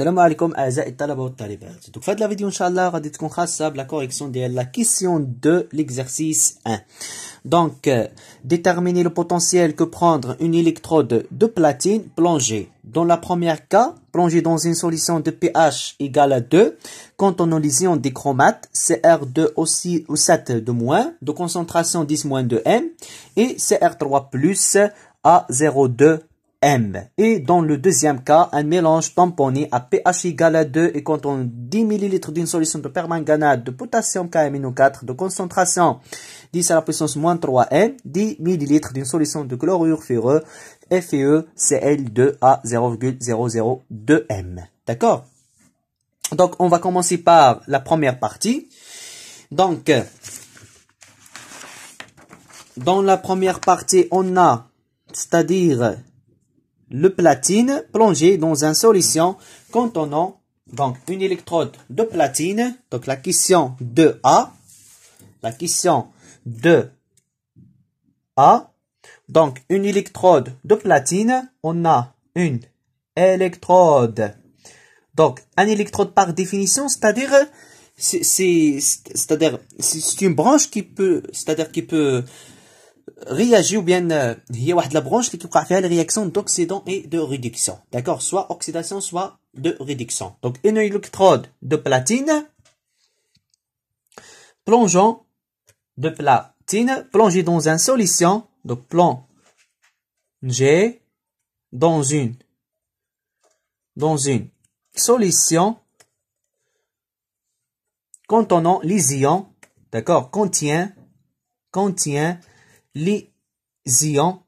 اعزائي الطلبه والطالبات donc Faites la vidéo inchallah غادي تكون خاصه la correction ديال la question de l'exercice 1 donc euh, déterminer le potentiel que prendre une électrode de platine plongée dans la première cas plongée dans une solution de pH égale à 2 quand on lision des chromates CR2 aussi ou 7 de moins de concentration 10 moins M et CR3 plus à 0,2 et dans le deuxième cas, un mélange tamponné à pH égal à 2 et contenant 10 ml d'une solution de permanganate de potassium KMNO4 de concentration 10 à la puissance moins 3m, 10 ml d'une solution de chlorure ferreux FeCl2 à 0,002m. D'accord Donc, on va commencer par la première partie. Donc, dans la première partie, on a, c'est-à-dire le platine plongé dans une solution contenant donc une électrode de platine. Donc la question 2A, la question 2A, donc une électrode de platine, on a une électrode. Donc un électrode par définition, c'est-à-dire c'est c'est-à-dire c'est une branche qui peut c'est-à-dire qui peut réagit ou bien il y a la branche qui peut faire les réactions d'oxydant et de réduction. D'accord Soit oxydation, soit de réduction. Donc une électrode de platine plongeant de platine plongée dans une solution, donc plongée dans une dans une solution contenant les ions, d'accord, contient contient ions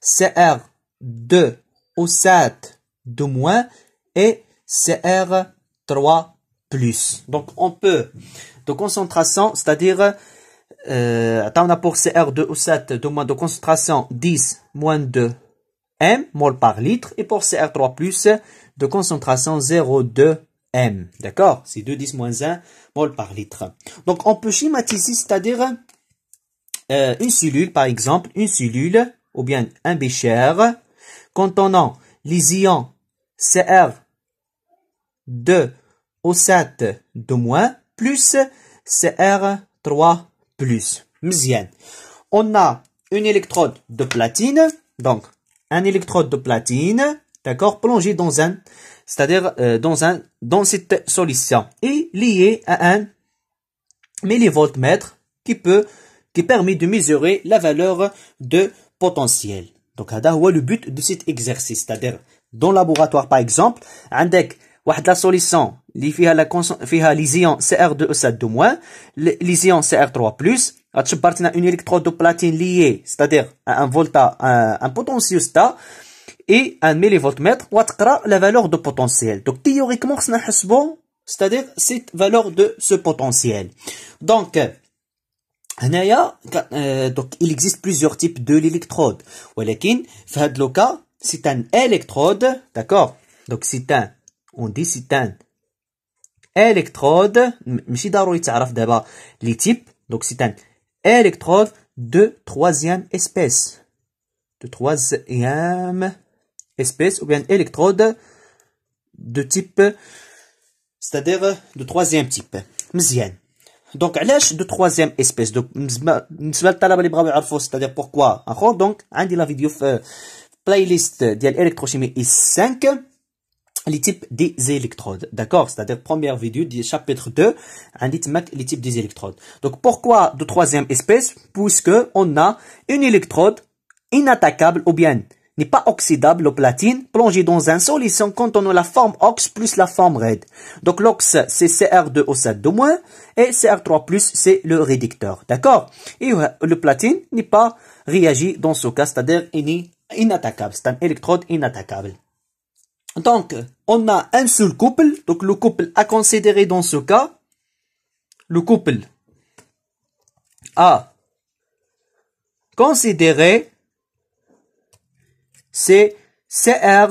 CR 2 ou 7 de moins et CR 3 Donc on peut, de concentration, c'est-à-dire, euh, on a pour CR 2 ou 7 de moins de concentration 10 2 m mol par litre et pour CR3 de concentration 0,2 m. D'accord C'est 2, 10 1 mol par litre. Donc on peut schématiser, c'est-à-dire euh, une cellule, par exemple, une cellule, ou bien un bécher, contenant les ions Cr 2 o 7 de moins, plus Cr 3 plus. On a une électrode de platine, donc un électrode de platine, d'accord, plongée dans un, c'est-à-dire euh, dans un, dans cette solution, et lié à un mètre qui peut permet de mesurer la valeur de potentiel. Donc, هذا est le but de cet exercice. C'est-à-dire, dans le laboratoire, par exemple, on deck une solution qui a لا cr cr 2 moins, 2 l'ision CR3+, 3 électrode électrode platine platine liée, c'est-à-dire un volta un et un millivoltmètre وتقرا la valeur de potentiel donc théoriquement c'est-à-dire cette valeur de ce potentiel donc donc il existe plusieurs types de l'électrode. في le cas, c'est un électrode, d'accord Donc c'est un on dit c'est un électrode, ماشي ضروري تعرف d'abord les types. Donc c'est un électrode de troisième espèce. De troisième espèce ou bien électrode de type c'est-à-dire de troisième type. مزيان donc, علاش de troisième espèce Donc, c'est-à-dire pourquoi encore? Hein, donc, عندي hein, la la vidéo euh, playlist ديال الكتروشيمي اي 5 les types des électrodes. D'accord C'est-à-dire, première vidéo du chapitre 2, un hein, les types des électrodes. Donc, pourquoi de troisième espèce Puisque on a une électrode inattaquable ou bien n'est pas oxydable le platine, plongé dans un solution contenant la forme ox plus la forme red. Donc l'ox, c'est CR2O7-, et CR3+, c'est le réducteur. D'accord Et euh, le platine n'est pas réagi dans ce cas, c'est-à-dire il inattaquable. C'est un électrode inattaquable. Donc, on a un seul couple. Donc le couple à considérer dans ce cas, le couple a considéré c'est CR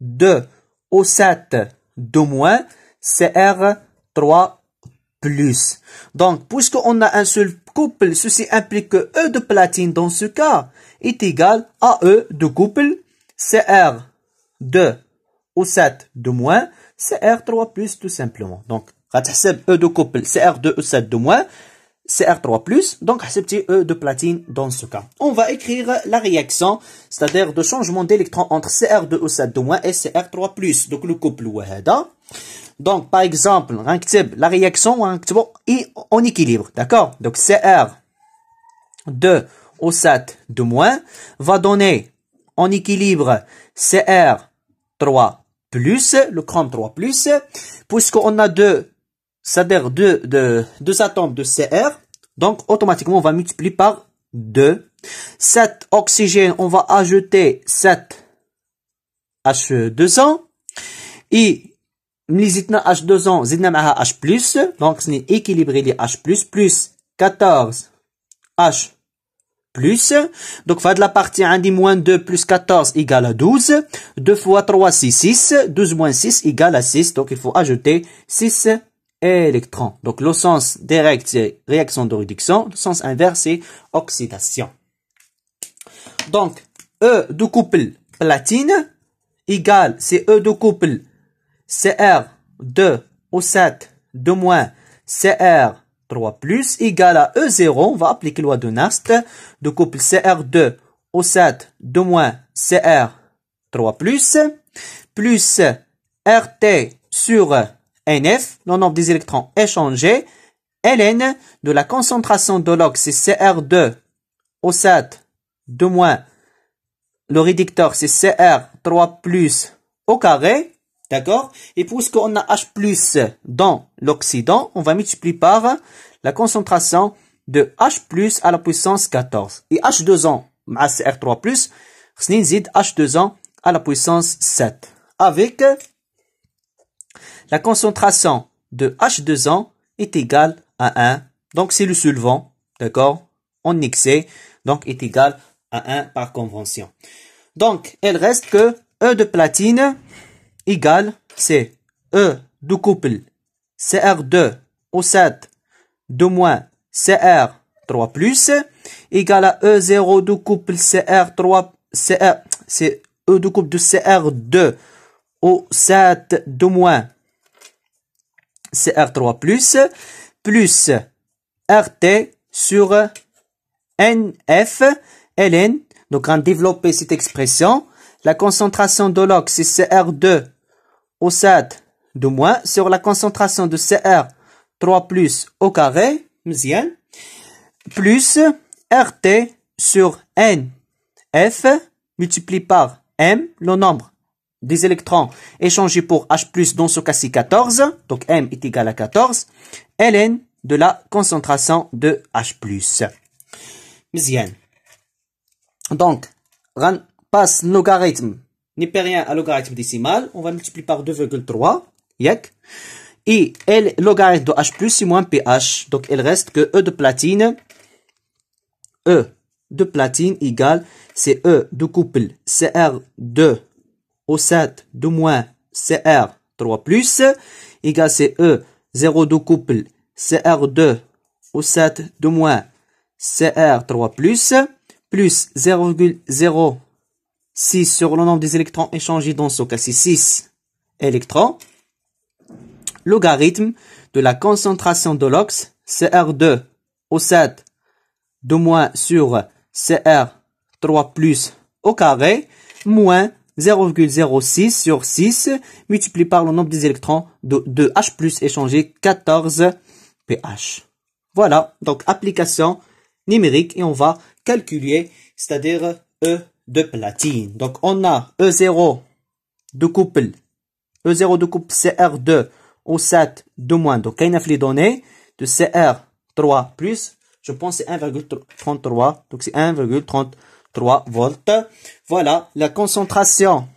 2 o 7 de moins CR 3 plus. Donc, puisqu'on a un seul couple, ceci implique que E de platine dans ce cas est égal à E de couple CR 2 ou 7 de moins CR3 plus tout simplement. Donc, E de couple CR2 o 7 de moins CR3+, donc accepté E euh, de platine dans ce cas. On va écrire la réaction, c'est-à-dire de changement d'électrons entre CR2O7- et CR3+, donc le couple là. Donc, par exemple, la réaction est en équilibre, d'accord Donc, CR2O7- va donner en équilibre CR3+, le chrome 3+, puisqu'on a deux c'est-à-dire 2, de, deux atomes de CR. Donc, automatiquement, on va multiplier par 2. 7 oxygène, on va ajouter 7 H2O. Et, H2O, zidna maha H+, donc c'est équilibré les H+, plus 14 H+, donc va de la partie 1 dit moins 2 plus 14 égale à 12, 2 fois 3 6, 6, 12 moins 6 égale à 6, donc il faut ajouter 6 électrons. Donc le sens direct c'est réaction de réduction, le sens inverse c'est oxydation. Donc E de couple platine égale c'est E de couple CR2 o 7 de moins CR3 plus égale à E0, on va appliquer la loi de Nast, de couple CR2 o 7 de moins CR3 plus, plus RT sur NF, le nombre des électrons échangés, ln de la concentration de loxy CR2 au 7 de moins le réducteur, c'est CR3 plus au carré, d'accord Et puisqu'on a H dans l'oxydant, on va multiplier par la concentration de H à la puissance 14. Et H2O, CR3 plus, H2O à la puissance 7. Avec la concentration de H2O est égale à 1. Donc, c'est le solvant, d'accord En excès, donc est égal à 1 par convention. Donc, il reste que E de platine égale, c'est E de couple CR2 au 7 de moins CR3 plus égale à E0 de couple CR3 CR, c'est E du couple de CR2 au 7 de moins CR3 plus RT sur NF ln. Donc, on développe cette expression. La concentration de loxycr CR2 au 7 de moins sur la concentration de CR3 plus au carré, plus RT sur NF multiplié par M, le nombre des électrons échangés pour H+, dans ce cas-ci 14, donc M est égal à 14, ln de la concentration de H+. Donc, on passe logarithme rien à logarithme décimal, on va multiplier par 2,3, et L, logarithme de H+, c'est moins pH, donc il reste que E de platine, E de platine égale, c'est E de couple CR2 o 7 de moins CR 3 plus égale CE e, de couple CR2 au 7 de moins CR3 plus plus 0,06 sur le nombre des électrons échangés dans ce cas-ci 6 électrons logarithme de la concentration de l'ox CR2 au 7 de moins sur CR3 plus au carré moins 0,06 sur 6 multiplié par le nombre des électrons de, de H+, échangé 14 pH. Voilà, donc application numérique et on va calculer, c'est-à-dire E de platine. Donc on a E0 de couple, E0 de couple CR2 au 7 de moins. Donc y a les données de CR3+, je pense c'est 1,33, donc c'est 1,33. 3 volts. Voilà, la concentration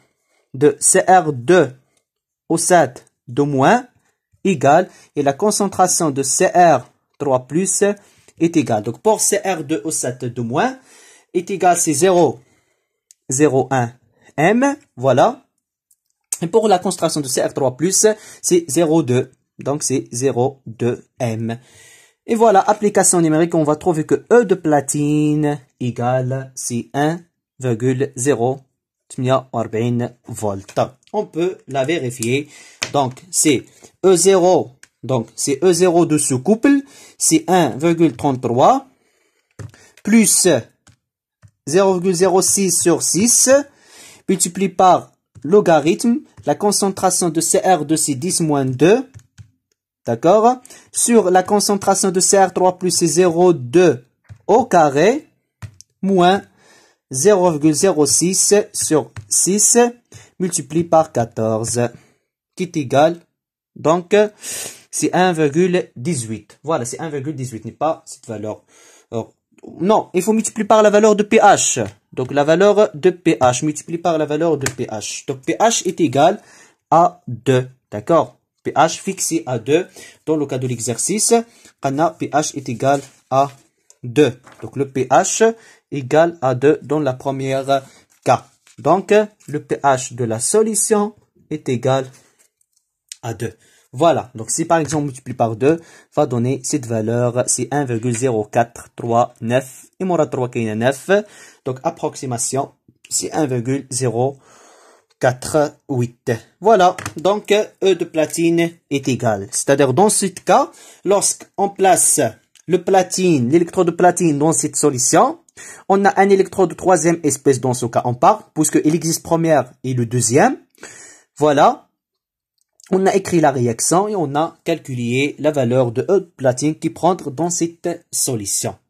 de CR2 au 7 de moins égale et la concentration de CR3 plus est égale. Donc pour CR2 au 7 de moins est égal c'est 0, 0, 1 M. Voilà. Et pour la concentration de CR3 plus, c'est 0,2. Donc c'est 0,2 M. Et voilà, application numérique, on va trouver que E de platine égale c'est 1,048 volts. On peut la vérifier. Donc, c'est E0, donc c'est E0 de ce couple, c'est 1,33 plus 0,06 sur 6 multiplié par logarithme, la concentration de CR de C10 moins 2 d'accord Sur la concentration de CR3 plus 0,2 au carré, moins 0,06 sur 6 multiplié par 14, qui est égal, donc, c'est 1,18. Voilà, c'est 1,18, n'est pas cette valeur. non, il faut multiplier par la valeur de pH. Donc, la valeur de pH, multiplié par la valeur de pH. Donc, pH est égal à 2, d'accord pH fixé à 2. Dans le cas de l'exercice, pH est égal à 2. Donc le pH égal à 2 dans la première cas. Donc le pH de la solution est égal à 2. Voilà, donc si par exemple multiplie par 2, va donner cette valeur, c'est 1,0439, et 3 9, donc approximation, c'est 1,0439. 4, 8. Voilà, donc E de platine est égal. C'est-à-dire dans ce cas, lorsqu'on place le platine, l'électrode de platine dans cette solution, on a un électrode troisième espèce dans ce cas, on part, puisqu'il existe première et le deuxième. Voilà, on a écrit la réaction et on a calculé la valeur de E de platine qui prendre dans cette solution.